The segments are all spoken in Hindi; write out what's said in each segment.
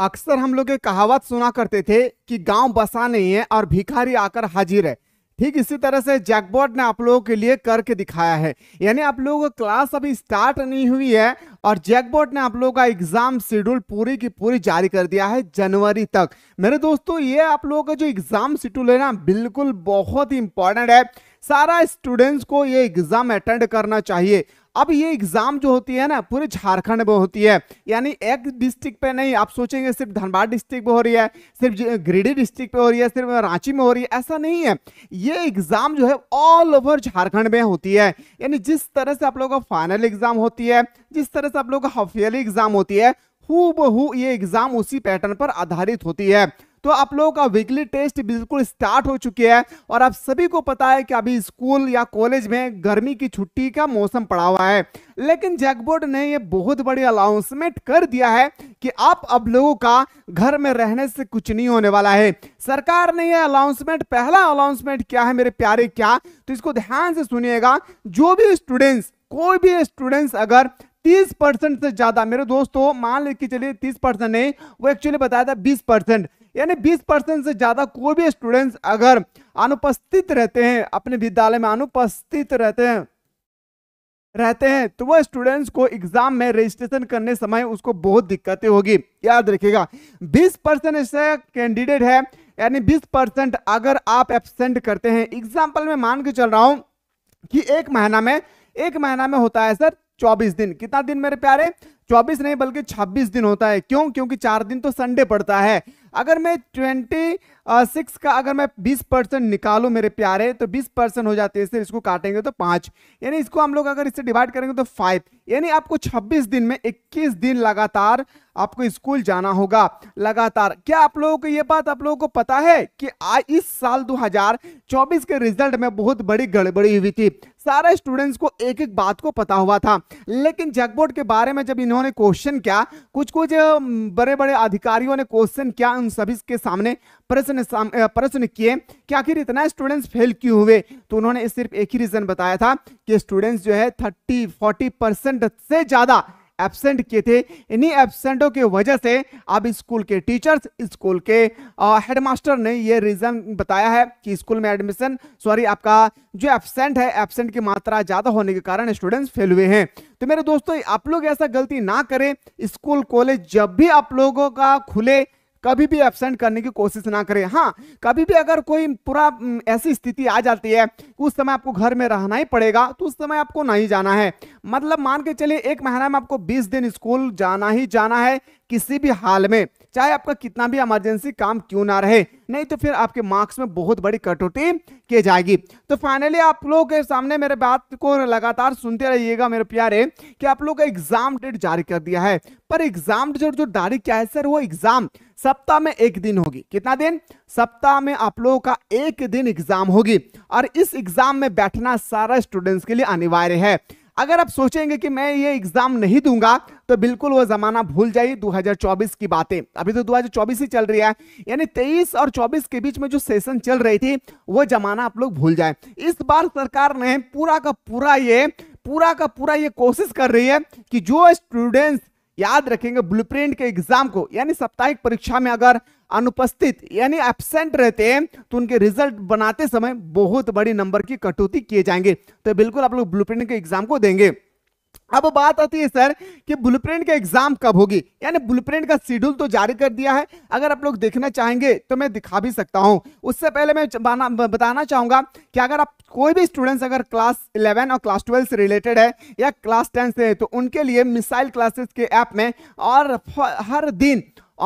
अक्सर हम लोग कहावत सुना करते थे कि गांव बसा नहीं है और भिखारी आकर हाजिर है ठीक इसी तरह से जैकबोर्ड ने आप लोगों के लिए करके दिखाया है यानी आप लोगों का क्लास अभी स्टार्ट नहीं हुई है और जैकबोर्ड ने आप लोगों का एग्जाम शेड्यूल पूरी की पूरी जारी कर दिया है जनवरी तक मेरे दोस्तों ये आप लोगों का जो एग्जाम शेड्यूल है ना बिल्कुल बहुत ही इंपॉर्टेंट है सारा स्टूडेंट्स को ये एग्जाम अटेंड करना चाहिए अब ये एग्जाम जो होती है ना पूरे झारखंड में होती है यानी एक डिस्ट्रिक्ट पे नहीं आप सोचेंगे सिर्फ धनबाद डिस्ट्रिक्ट में हो रही है सिर्फ गिरिडीह डिस्ट्रिक्ट पे हो रही है सिर्फ रांची में हो रही है ऐसा नहीं है ये एग्जाम जो है ऑल ओवर झारखंड में होती है यानी जिस तरह से आप लोगों का फाइनल एग्जाम होती है जिस तरह से आप लोगों का हफियली एग्जाम होती है हु ये एग्जाम उसी पैटर्न पर आधारित होती है तो आप लोगों का वीकली टेस्ट बिल्कुल स्टार्ट हो चुके हैं और आप सभी को पता है कि अभी स्कूल या कॉलेज में गर्मी की छुट्टी का मौसम पड़ा हुआ है लेकिन जैकबोर्ड ने ये बहुत बड़ी अनाउंसमेंट कर दिया है कि आप अब लोगों का घर में रहने से कुछ नहीं होने वाला है सरकार ने यह अनाउंसमेंट पहला अनाउंसमेंट क्या है मेरे प्यारे क्या तो इसको ध्यान से सुनिएगा जो भी स्टूडेंट्स कोई भी स्टूडेंट्स अगर तीस परसेंट से ज्यादा मेरे दोस्तों मान लेके चलिए तीस परसेंट नहीं वो एक्चुअली बताया था बीस परसेंट यानी 20 परसेंट से ज़्यादा कोई भी स्टूडेंट्स अगर अनुपस्थित रहते हैं अपने विद्यालय में अनुपस्थित रहते हैं रहते हैं तो वह स्टूडेंट्स को एग्जाम में रजिस्ट्रेशन करने समय उसको बहुत दिक्कतें होगी याद रखिएगा 20 परसेंट ऐसे कैंडिडेट है यानी 20 परसेंट अगर आप एबसेंट करते हैं एग्जाम्पल में मान के चल रहा हूं कि एक महीना में एक महीना में होता है सर 24 दिन कितना दिन मेरे प्यारे 24 नहीं बल्कि 26 दिन होता है क्यों क्योंकि चार दिन तो संडे पड़ता है अगर मैं ट्वेंटी सिक्स का अगर मैं बीस परसेंट निकालूँ मेरे प्यारे तो बीस परसेंट हो जाते हैं इसको काटेंगे तो पाँच यानी इसको हम लोग अगर इससे डिवाइड करेंगे तो फाइव यानी आपको 26 दिन में 21 दिन लगातार आपको स्कूल जाना होगा लगातार क्या आप लोगों को ये बात आप लोगों को पता है कि आ, इस साल 2024 के रिजल्ट में बहुत बड़ी गड़बड़ी हुई थी सारे स्टूडेंट्स को एक एक बात को पता हुआ था लेकिन जगबोर्ड के बारे में जब इन्होंने क्वेश्चन किया कुछ कुछ बड़े बड़े अधिकारियों ने क्वेश्चन किया उन सभी के सामने प्रश्न प्रश्न किए कि आखिर इतना स्टूडेंट्स फेल क्यों हुए तो उन्होंने सिर्फ एक ही रीजन बताया था कि स्टूडेंट्स जो है थर्टी फोर्टी परसेंट परसेंट से ज्यादा एबसेंट किए थे इन्हीं एबसेंटों की वजह से अब स्कूल के टीचर्स स्कूल के हेडमास्टर ने यह रीज़न बताया है कि स्कूल में एडमिशन सॉरी आपका जो एबसेंट है एबसेंट की मात्रा ज़्यादा होने के कारण स्टूडेंट्स फेल हुए हैं तो मेरे दोस्तों आप लोग ऐसा गलती ना करें स्कूल कॉलेज जब भी आप लोगों का खुले कभी भी एबसेंट करने की कोशिश ना करें हाँ कभी भी अगर कोई पूरा ऐसी स्थिति आ जाती है उस समय आपको घर में रहना ही पड़ेगा तो उस समय आपको नहीं जाना है मतलब मान के चलिए एक महीना में आपको बीस दिन स्कूल जाना ही जाना है किसी भी हाल में चाहे आपका कितना भी इमरजेंसी काम क्यों ना रहे नहीं तो फिर आपके मार्क्स में बहुत बड़ी कटौती की जाएगी तो फाइनली आप लोग के सामने मेरे बात को लगातार सुनते रहिएगा मेरे प्यारे कि आप लोग का एग्जाम डेट जारी कर दिया है पर एग्जाम जो जो जारी क्या है सर वो एग्जाम सप्ताह में एक दिन होगी कितना दिन सप्ताह में आप लोगों का एक दिन एग्जाम होगी और इस एग्जाम में बैठना सारा स्टूडेंट्स के लिए अनिवार्य है अगर आप सोचेंगे कि मैं ये एग्जाम नहीं दूंगा तो बिल्कुल वो जमाना भूल जाइए 2024 की बातें अभी तो 2024 ही चल रही है यानी 23 और 24 के बीच में जो सेशन चल रही थी वो जमाना आप लोग भूल जाए इस बार सरकार ने पूरा का पूरा ये पूरा का पूरा ये कोशिश कर रही है कि जो स्टूडेंट्स याद रखेंगे ब्लूप्रिंट के एग्जाम को यानी साप्ताहिक परीक्षा में अगर अनुपस्थित यानी एबसेंट रहते हैं तो उनके रिजल्ट बनाते समय बहुत बड़ी नंबर की कटौती किए जाएंगे तो बिल्कुल आप लोग ब्लूप्रिंट के एग्जाम को देंगे अब बात आती है सर कि ब्लूप्रिंट का एग्जाम कब होगी यानी ब्लूप्रिंट का शेड्यूल तो जारी कर दिया है अगर आप लोग देखना चाहेंगे तो मैं दिखा भी सकता हूं उससे पहले मैं बताना चाहूंगा कि अगर आप कोई भी स्टूडेंट्स अगर क्लास 11 और क्लास 12 से रिलेटेड है या क्लास 10 से है तो उनके लिए मिसाइल क्लासेस के ऐप में और हर दिन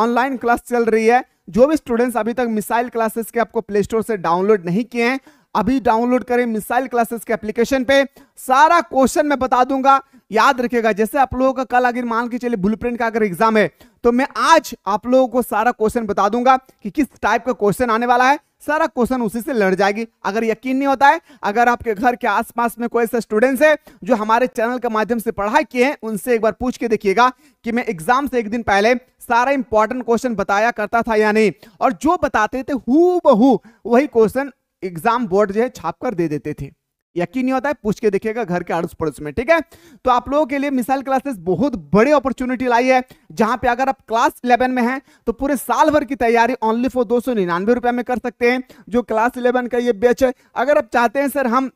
ऑनलाइन क्लास चल रही है जो भी स्टूडेंट्स अभी तक मिसाइल क्लासेस के आपको प्ले स्टोर से डाउनलोड नहीं किए हैं अभी डाउनलोड करें मिसाइल क्लासेस के एप्लीकेशन पे सारा क्वेश्चन मैं बता दूंगा याद रखिएगा जैसे आप लोगों का कल अगर मान के चले ब्लूप्रिंट का अगर एग्जाम है तो मैं आज आप लोगों को सारा क्वेश्चन बता दूंगा कि किस टाइप का क्वेश्चन आने वाला है सारा क्वेश्चन उसी से लड़ जाएगी अगर यकीन नहीं होता है अगर आपके घर के आसपास में कोई ऐसा स्टूडेंट्स है जो हमारे चैनल के माध्यम से पढ़ाई किए हैं उनसे एक बार पूछ के देखिएगा कि मैं एग्जाम से एक दिन पहले सारा इंपॉर्टेंट क्वेश्चन बताया करता था या नहीं और जो बताते थे हु बहू वही क्वेश्चन एग्जाम बोर्ड जो है छाप कर दे देते थे यकीन नहीं होता है पूछ के देखिएगा घर के अड़ोस पड़ोस में ठीक है तो आप लोगों के लिए मिसाइल क्लासेस बहुत बड़ी अपॉर्चुनिटी लाई है जहां पे अगर आप क्लास इलेवन में हैं तो पूरे साल भर की तैयारी ओनली फॉर दो सौ निन्यानवे रुपए में कर सकते हैं जो क्लास इलेवन का ये बेच है अगर आप चाहते हैं सर हम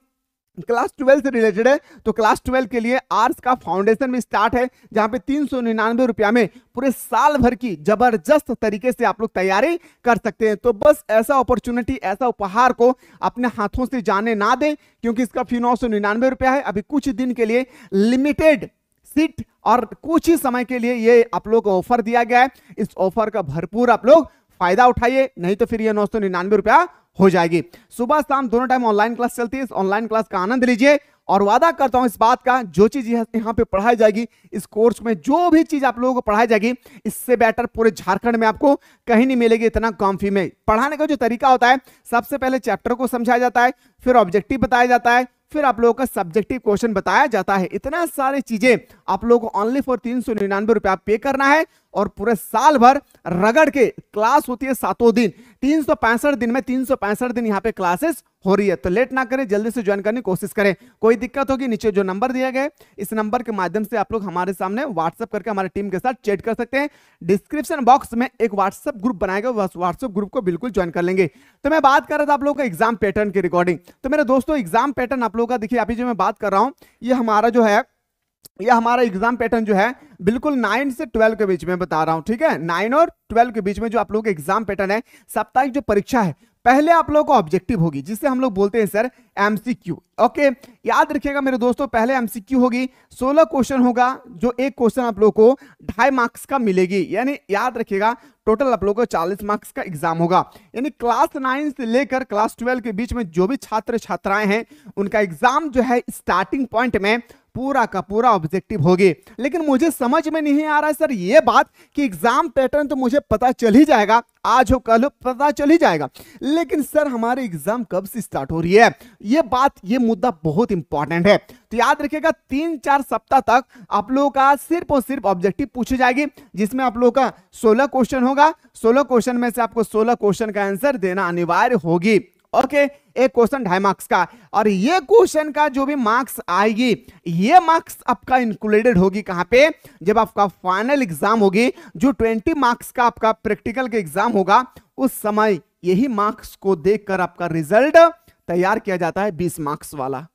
क्लास ट्वेल्व से रिलेटेड है तो क्लास ट्वेल्व के लिए आर्स का फाउंडेशन भी स्टार्ट है जहां पे तीन सौ निन्यानवे रुपया में पूरे साल भर की जबरदस्त तरीके से आप लोग तैयारी कर सकते हैं तो बस ऐसा अपॉर्चुनिटी ऐसा उपहार को अपने हाथों से जाने ना दें क्योंकि इसका फी नौ सौ निन्यानवे रुपया है अभी कुछ दिन के लिए लिमिटेड सीट और कुछ ही समय के लिए ये आप लोग को ऑफर दिया गया है इस ऑफर का भरपूर आप लोग फायदा उठाइए नहीं तो फिर ये नौ सौ निन्यानवे रुपया हो जाएगी सुबह शाम दोनों टाइम ऑनलाइन क्लास चलती है ऑनलाइन क्लास का आनंद लीजिए और वादा करता हूं इस बात का जो चीज यहां पे पढ़ाई जाएगी इस कोर्स में जो भी चीज आप लोगों को पढ़ाई जाएगी इससे बेटर पूरे झारखंड में आपको कहीं नहीं मिलेगी इतना कम फी में पढ़ाने का जो तरीका होता है सबसे पहले चैप्टर को समझाया जाता है फिर ऑब्जेक्टिव बताया जाता है फिर आप लोगों का सब्जेक्टिव क्वेश्चन बताया जाता है इतना सारी चीजें आप लोगों को ऑनली फॉर तीन सौ निन्यानवे रुपया पे करना है और पूरे साल भर रगड़ के क्लास होती है सातों दिन तीन सौ पैंसठ दिन में तीन सौ पैंसठ दिन यहाँ पे क्लासेस हो रही है तो लेट ना करें जल्दी से ज्वाइन करने की कोशिश करें कोई दिक्कत होगी नीचे जो नंबर दिया गया इस नंबर के माध्यम से आप लोग हमारे सामने व्हाट्सअप करके हमारे टीम के साथ चैट कर सकते हैं डिस्क्रिप्शन बॉक्स में एक व्हाट्सअप ग्रुप बनाएगा व्हाट्सअप ग्रुप को बिल्कुल ज्वाइन कर लेंगे तो मैं बात कर रहा था आप लोगों का एग्जाम पैटर्न की रिकॉर्डिंग तो मेरे दोस्तों एग्जाम पैटर्न आप लोगों का देखिए अभी जो मैं बात कर रहा हूँ ये हमारा जो है यह हमारा एग्जाम पैटर्न जो है बिल्कुल नाइन से ट्वेल्व के बीच में बता रहा हूं ठीक है नाइन और ट्वेल्व के बीच में जो आप लोगों के एग्जाम पैटर्न है साप्ताहिक जो परीक्षा है पहले आप लोगों को ऑब्जेक्टिव होगी जिसे हम लोग बोलते हैं सर एमसीक्यू ओके याद रखिएगा मेरे दोस्तों पहले एमसीक्यू होगी 16 क्वेश्चन होगा जो एक क्वेश्चन आप लोगों को ढाई मार्क्स का मिलेगी यानी याद रखिएगा टोटल आप लोगों को 40 मार्क्स का एग्जाम होगा यानी क्लास नाइन से लेकर क्लास ट्वेल्व के बीच में जो भी छात्र छात्राएं हैं उनका एग्जाम जो है स्टार्टिंग पॉइंट में पूरा का पूरा ऑब्जेक्टिव होगी लेकिन मुझे समझ में नहीं आ रहा है सर ये बात कि एग्जाम पैटर्न तो मुझे पता चल ही जाएगा आज हो कल हो पता चल ही जाएगा लेकिन सर हमारे एग्जाम कब से स्टार्ट हो रही है ये बात ये मुद्दा बहुत इंपॉर्टेंट है तो याद रखिएगा तीन चार सप्ताह तक आप लोगों का सिर्फ और सिर्फ ऑब्जेक्टिव पूछी जाएगी जिसमें आप लोगों का सोलह क्वेश्चन होगा सोलह क्वेश्चन में से आपको सोलह क्वेश्चन का आंसर देना अनिवार्य होगी ओके एक क्वेश्चन ढाई मार्क्स का और ये क्वेश्चन का जो भी मार्क्स आएगी ये मार्क्स आपका इंक्लूडेड होगी कहां पे जब आपका फाइनल एग्जाम होगी जो ट्वेंटी मार्क्स का आपका प्रैक्टिकल का एग्जाम होगा उस समय यही मार्क्स को देखकर आपका रिजल्ट तैयार किया जाता है बीस मार्क्स वाला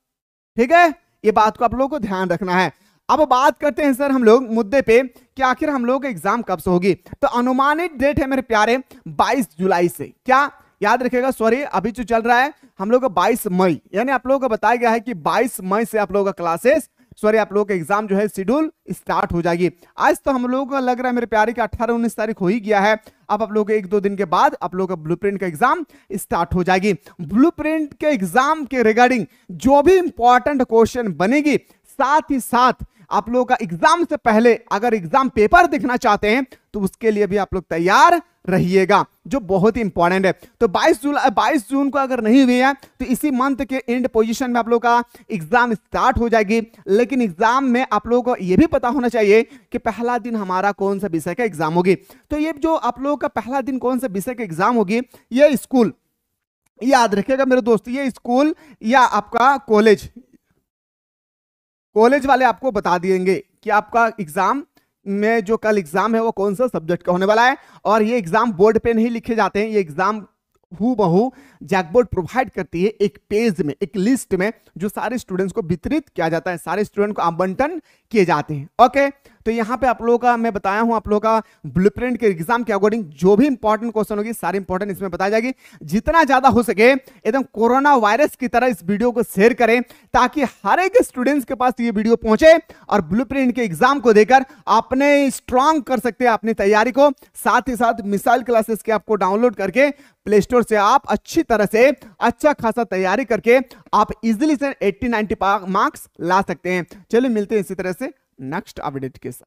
ठीक है ये बात को आप लोगों को ध्यान रखना है अब बात करते हैं सर हम लोग मुद्दे पे कि आखिर हम लोग एग्जाम कब से होगी तो अनुमानित डेट है मेरे प्यारे 22 जुलाई से क्या याद रखिएगा सॉरी अभी जो चल रहा है हम लोग का बाईस मई यानी आप लोगों को बताया गया है कि बाईस मई से आप लोगों का क्लासेस सॉरी आप लोगों का एग्जाम जो है शेड्यूल स्टार्ट हो जाएगी आज तो हम लोगों का लग रहा है मेरे प्यारे का अठारह उन्नीस तारीख हो ही गया है अब आप लोगों के एक दो दिन के बाद आप लोगों का ब्लू का एग्जाम स्टार्ट हो जाएगी ब्लू के एग्जाम के रिगार्डिंग जो भी इंपॉर्टेंट क्वेश्चन बनेगी साथ ही साथ आप लोगों का एग्जाम से पहले अगर एग्जाम पेपर देखना चाहते हैं तो उसके लिए भी आप लोग तैयार रहिएगा जो बहुत ही इंपॉर्टेंट है तो 22 जुलाई 22 जून को अगर नहीं हुई है तो इसी मंथ के एंड पोजीशन में आप लोगों का एग्जाम स्टार्ट हो जाएगी लेकिन एग्जाम में आप लोगों को ये भी पता होना चाहिए कि पहला दिन हमारा कौन सा विषय का एग्जाम होगी तो ये जो आप लोगों का पहला दिन कौन सा विषय का एग्जाम होगी ये स्कूल याद रखिएगा मेरे दोस्त ये स्कूल या आपका कॉलेज कॉलेज वाले आपको बता देंगे कि आपका एग्जाम में जो कल एग्जाम है वो कौन सा सब्जेक्ट का होने वाला है और ये एग्जाम बोर्ड पे नहीं लिखे जाते हैं ये एग्जाम हु बहु जैकबोर्ड प्रोवाइड करती है एक पेज में एक लिस्ट में जो सारे स्टूडेंट्स को वितरित किया जाता है सारे स्टूडेंट को आवंटन किए जाते हैं ओके तो यहाँ पे आप लोगों का मैं बताया हूँ आप लोगों का प्रिंट के एग्जाम के अकॉर्डिंग जो भी इंपॉर्टेंट क्वेश्चन होगी सारी इंपॉर्टेंट इसमें बताई जाएगी जितना ज्यादा हो सके एकदम कोरोना वायरस की तरह इस वीडियो को शेयर करें ताकि हर एक स्टूडेंट्स के पास ये वीडियो पहुंचे और ब्लू के एग्जाम को देकर अपने स्ट्रांग कर सकते हैं अपनी तैयारी को साथ ही साथ मिसाइल क्लासेस के आपको डाउनलोड करके प्ले स्टोर से आप अच्छी तरह से अच्छा खासा तैयारी करके आप इजिली से 80 90 मार्क्स ला सकते हैं चलिए मिलते हैं इसी तरह से नेक्स्ट अपडेट के साथ